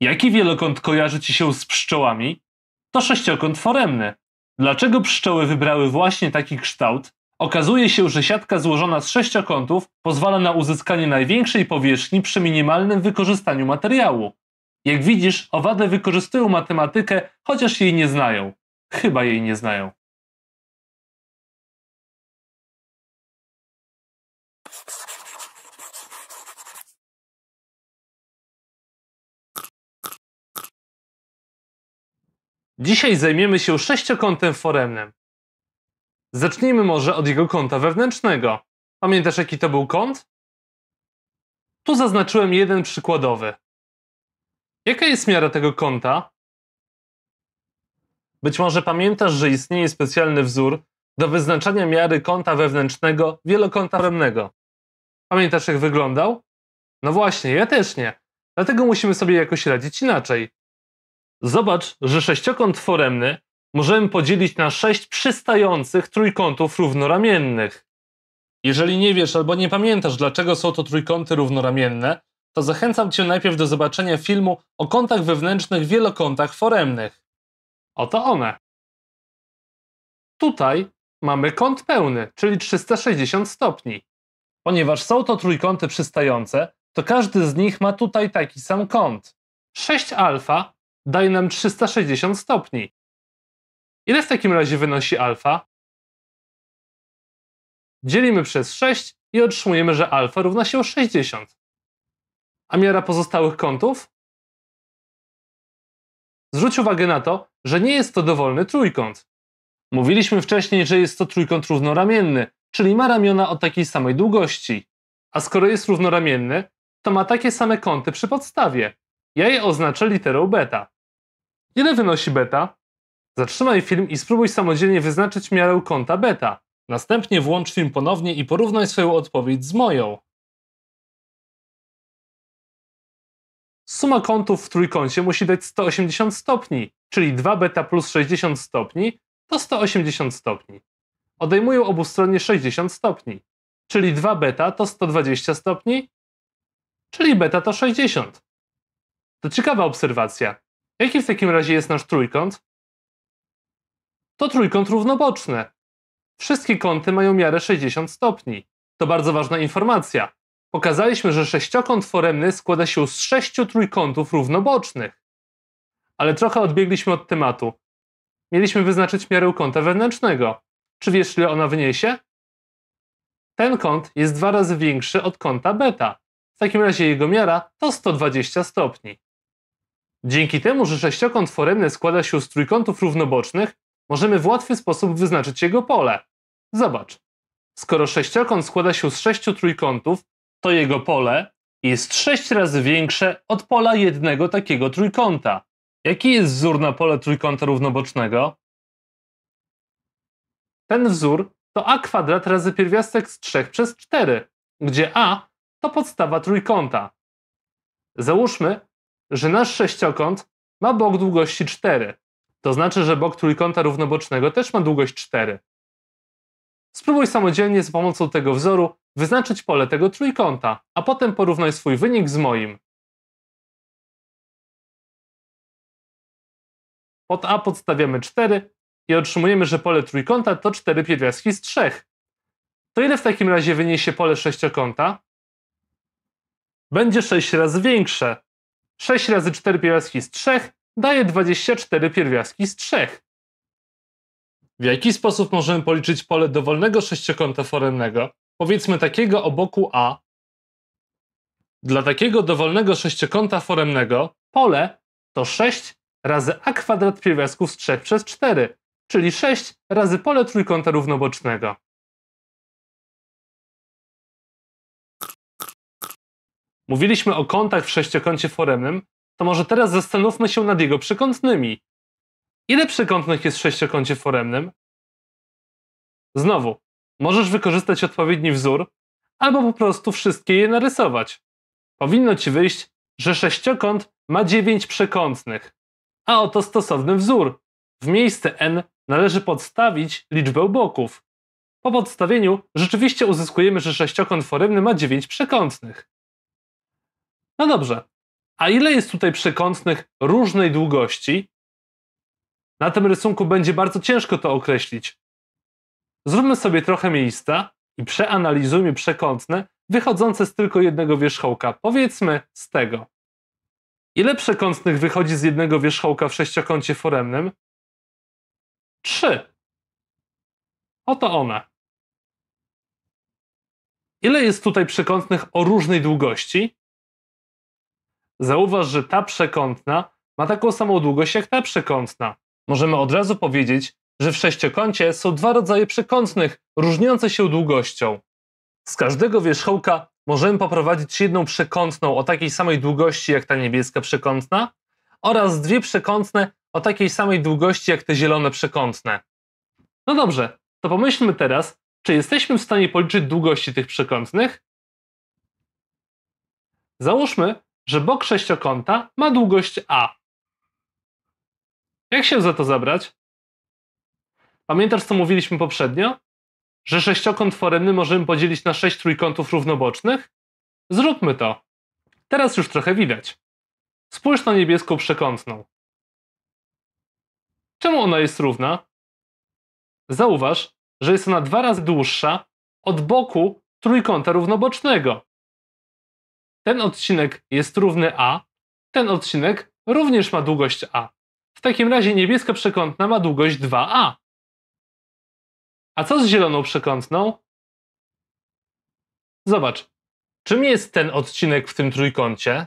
Jaki wielokąt kojarzy ci się z pszczołami? To sześciokąt foremny. Dlaczego pszczoły wybrały właśnie taki kształt? Okazuje się, że siatka złożona z sześciokątów pozwala na uzyskanie największej powierzchni przy minimalnym wykorzystaniu materiału. Jak widzisz, owady wykorzystują matematykę, chociaż jej nie znają. Chyba jej nie znają. Dzisiaj zajmiemy się sześciokątem foremnym. Zacznijmy może od jego kąta wewnętrznego. Pamiętasz jaki to był kąt? Tu zaznaczyłem jeden przykładowy. Jaka jest miara tego kąta? Być może pamiętasz, że istnieje specjalny wzór do wyznaczania miary kąta wewnętrznego wielokąta foremnego. Pamiętasz jak wyglądał? No właśnie, ja też nie. Dlatego musimy sobie jakoś radzić inaczej. Zobacz, że sześciokąt foremny możemy podzielić na sześć przystających trójkątów równoramiennych. Jeżeli nie wiesz albo nie pamiętasz, dlaczego są to trójkąty równoramienne, to zachęcam Cię najpierw do zobaczenia filmu o kątach wewnętrznych w wielokątach foremnych. Oto one. Tutaj mamy kąt pełny, czyli 360 stopni. Ponieważ są to trójkąty przystające, to każdy z nich ma tutaj taki sam kąt. 6 alfa daje nam 360 stopni. Ile w takim razie wynosi alfa? Dzielimy przez 6 i otrzymujemy, że alfa równa się 60. A miara pozostałych kątów? Zwróć uwagę na to, że nie jest to dowolny trójkąt. Mówiliśmy wcześniej, że jest to trójkąt równoramienny, czyli ma ramiona o takiej samej długości. A skoro jest równoramienny, to ma takie same kąty przy podstawie. Ja je oznaczę literą beta. Ile wynosi beta? Zatrzymaj film i spróbuj samodzielnie wyznaczyć miarę kąta beta. Następnie włącz film ponownie i porównaj swoją odpowiedź z moją. Suma kątów w trójkącie musi dać 180 stopni, czyli 2 beta plus 60 stopni to 180 stopni. obu obustronnie 60 stopni, czyli 2 beta to 120 stopni, czyli beta to 60. To ciekawa obserwacja. Jaki w takim razie jest nasz trójkąt? To trójkąt równoboczny. Wszystkie kąty mają miarę 60 stopni. To bardzo ważna informacja. Pokazaliśmy, że sześciokąt foremny składa się z sześciu trójkątów równobocznych. Ale trochę odbiegliśmy od tematu. Mieliśmy wyznaczyć miarę kąta wewnętrznego. Czy wiesz, ile ona wyniesie? Ten kąt jest dwa razy większy od kąta beta. W takim razie jego miara to 120 stopni. Dzięki temu, że sześciokąt foremny składa się z trójkątów równobocznych, możemy w łatwy sposób wyznaczyć jego pole. Zobacz. Skoro sześciokąt składa się z sześciu trójkątów, to jego pole jest sześć razy większe od pola jednego takiego trójkąta. Jaki jest wzór na pole trójkąta równobocznego? Ten wzór to a kwadrat razy pierwiastek z 3 przez 4, gdzie a to podstawa trójkąta. Załóżmy, że nasz sześciokąt ma bok długości 4. To znaczy, że bok trójkąta równobocznego też ma długość 4. Spróbuj samodzielnie za pomocą tego wzoru wyznaczyć pole tego trójkąta, a potem porównaj swój wynik z moim. Pod A podstawiamy 4 i otrzymujemy, że pole trójkąta to 4 pierwiastki z 3. To ile w takim razie wyniesie pole sześciokąta? Będzie 6 razy większe. 6 razy 4 pierwiastki z 3 daje 24 pierwiastki z 3. W jaki sposób możemy policzyć pole dowolnego sześciokąta foremnego, powiedzmy takiego o boku A? Dla takiego dowolnego sześciokąta foremnego pole to 6 razy a kwadrat pierwiastków z 3 przez 4, czyli 6 razy pole trójkąta równobocznego. Mówiliśmy o kątach w sześciokącie foremnym, to może teraz zastanówmy się nad jego przekątnymi. Ile przekątnych jest w sześciokącie foremnym? Znowu, możesz wykorzystać odpowiedni wzór, albo po prostu wszystkie je narysować. Powinno ci wyjść, że sześciokąt ma 9 przekątnych, a oto stosowny wzór. W miejsce n należy podstawić liczbę boków. Po podstawieniu rzeczywiście uzyskujemy, że sześciokąt foremny ma 9 przekątnych. No dobrze. A ile jest tutaj przekątnych różnej długości? Na tym rysunku będzie bardzo ciężko to określić. Zróbmy sobie trochę miejsca i przeanalizujmy przekątne wychodzące z tylko jednego wierzchołka. Powiedzmy z tego. Ile przekątnych wychodzi z jednego wierzchołka w sześciokącie foremnym? Trzy. Oto one. Ile jest tutaj przekątnych o różnej długości? Zauważ, że ta przekątna ma taką samą długość jak ta przekątna. Możemy od razu powiedzieć, że w sześciokącie są dwa rodzaje przekątnych, różniące się długością. Z każdego wierzchołka możemy poprowadzić jedną przekątną o takiej samej długości jak ta niebieska przekątna oraz dwie przekątne o takiej samej długości jak te zielone przekątne. No dobrze, to pomyślmy teraz, czy jesteśmy w stanie policzyć długości tych przekątnych? Załóżmy, że bok sześciokąta ma długość A. Jak się za to zabrać? Pamiętasz, co mówiliśmy poprzednio? Że sześciokąt foremny możemy podzielić na sześć trójkątów równobocznych? Zróbmy to. Teraz już trochę widać. Spójrz na niebieską przekątną. Czemu ona jest równa? Zauważ, że jest ona dwa razy dłuższa od boku trójkąta równobocznego ten odcinek jest równy A, ten odcinek również ma długość A. W takim razie niebieska przekątna ma długość 2A. A co z zieloną przekątną? Zobacz, czym jest ten odcinek w tym trójkącie?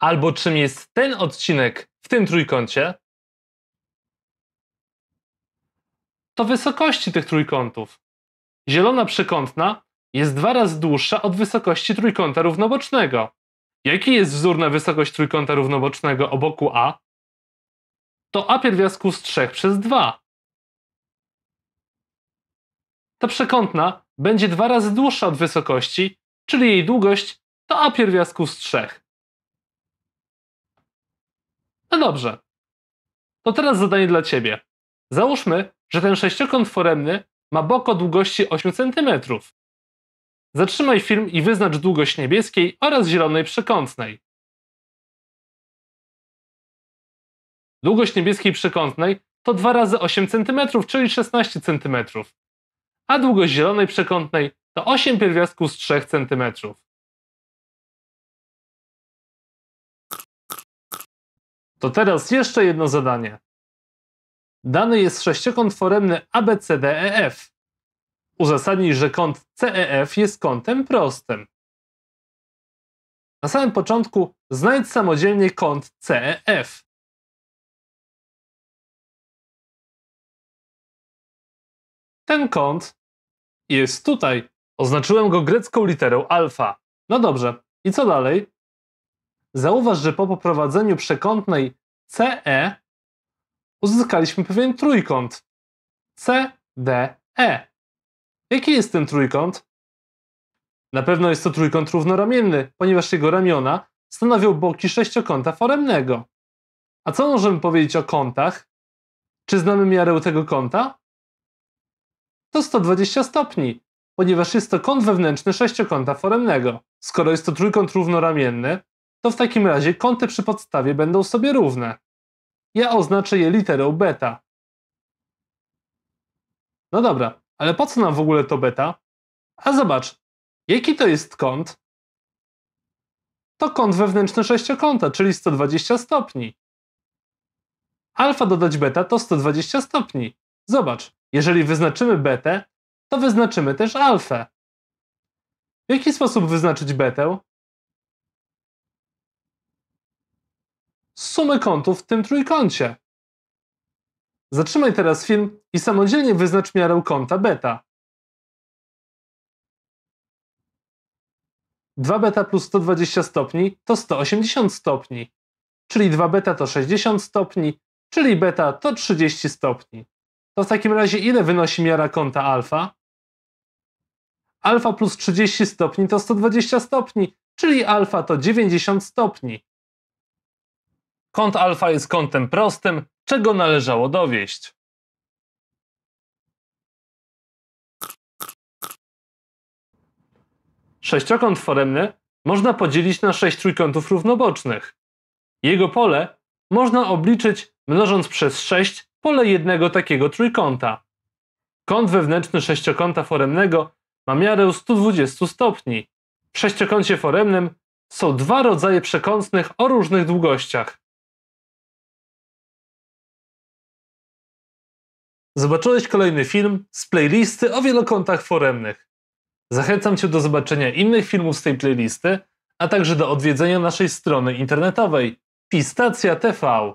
Albo czym jest ten odcinek w tym trójkącie? To wysokości tych trójkątów. Zielona przekątna jest dwa razy dłuższa od wysokości trójkąta równobocznego. Jaki jest wzór na wysokość trójkąta równobocznego o boku A? To A pierwiastków z 3 przez 2. Ta przekątna będzie dwa razy dłuższa od wysokości, czyli jej długość to A pierwiastków z 3. No dobrze. To teraz zadanie dla Ciebie. Załóżmy, że ten sześciokąt foremny ma bok o długości 8 cm. Zatrzymaj film i wyznacz długość niebieskiej oraz zielonej przekątnej. Długość niebieskiej przekątnej to 2 razy 8 cm, czyli 16 cm, a długość zielonej przekątnej to 8 pierwiastków z 3 cm. To teraz jeszcze jedno zadanie. Dany jest sześciokąt foremny ABCDEF. Uzasadnić, że kąt CEF jest kątem prostym. Na samym początku znajdź samodzielnie kąt CEF. Ten kąt jest tutaj. Oznaczyłem go grecką literą alfa. No dobrze, i co dalej? Zauważ, że po poprowadzeniu przekątnej CE uzyskaliśmy pewien trójkąt CDE. Jaki jest ten trójkąt? Na pewno jest to trójkąt równoramienny, ponieważ jego ramiona stanowią boki sześciokąta foremnego. A co możemy powiedzieć o kątach? Czy znamy miarę tego kąta? To 120 stopni, ponieważ jest to kąt wewnętrzny sześciokąta foremnego. Skoro jest to trójkąt równoramienny, to w takim razie kąty przy podstawie będą sobie równe. Ja oznaczę je literą beta. No dobra, ale po co nam w ogóle to beta? A zobacz, jaki to jest kąt? To kąt wewnętrzny sześciokąta, czyli 120 stopni. Alfa dodać beta to 120 stopni. Zobacz, jeżeli wyznaczymy betę, to wyznaczymy też alfę. W jaki sposób wyznaczyć betę? Z sumy kątów w tym trójkącie. Zatrzymaj teraz film i samodzielnie wyznacz miarę kąta beta. 2 beta plus 120 stopni to 180 stopni, czyli 2 beta to 60 stopni, czyli beta to 30 stopni. To w takim razie ile wynosi miara kąta alfa? Alfa plus 30 stopni to 120 stopni, czyli alfa to 90 stopni. Kąt alfa jest kątem prostym, czego należało dowieść. Sześciokąt foremny można podzielić na sześć trójkątów równobocznych. Jego pole można obliczyć mnożąc przez 6 pole jednego takiego trójkąta. Kąt wewnętrzny sześciokąta foremnego ma miarę 120 stopni. W sześciokącie foremnym są dwa rodzaje przekątnych o różnych długościach. zobaczyłeś kolejny film z playlisty o wielokątach foremnych. Zachęcam Cię do zobaczenia innych filmów z tej playlisty, a także do odwiedzenia naszej strony internetowej pistacja.tv.